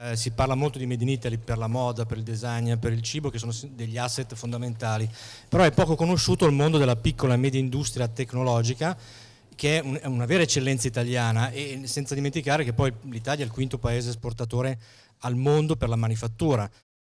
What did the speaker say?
Eh, si parla molto di Made in Italy per la moda, per il design, per il cibo, che sono degli asset fondamentali, però è poco conosciuto il mondo della piccola e media industria tecnologica, che è, un, è una vera eccellenza italiana e senza dimenticare che poi l'Italia è il quinto paese esportatore al mondo per la manifattura.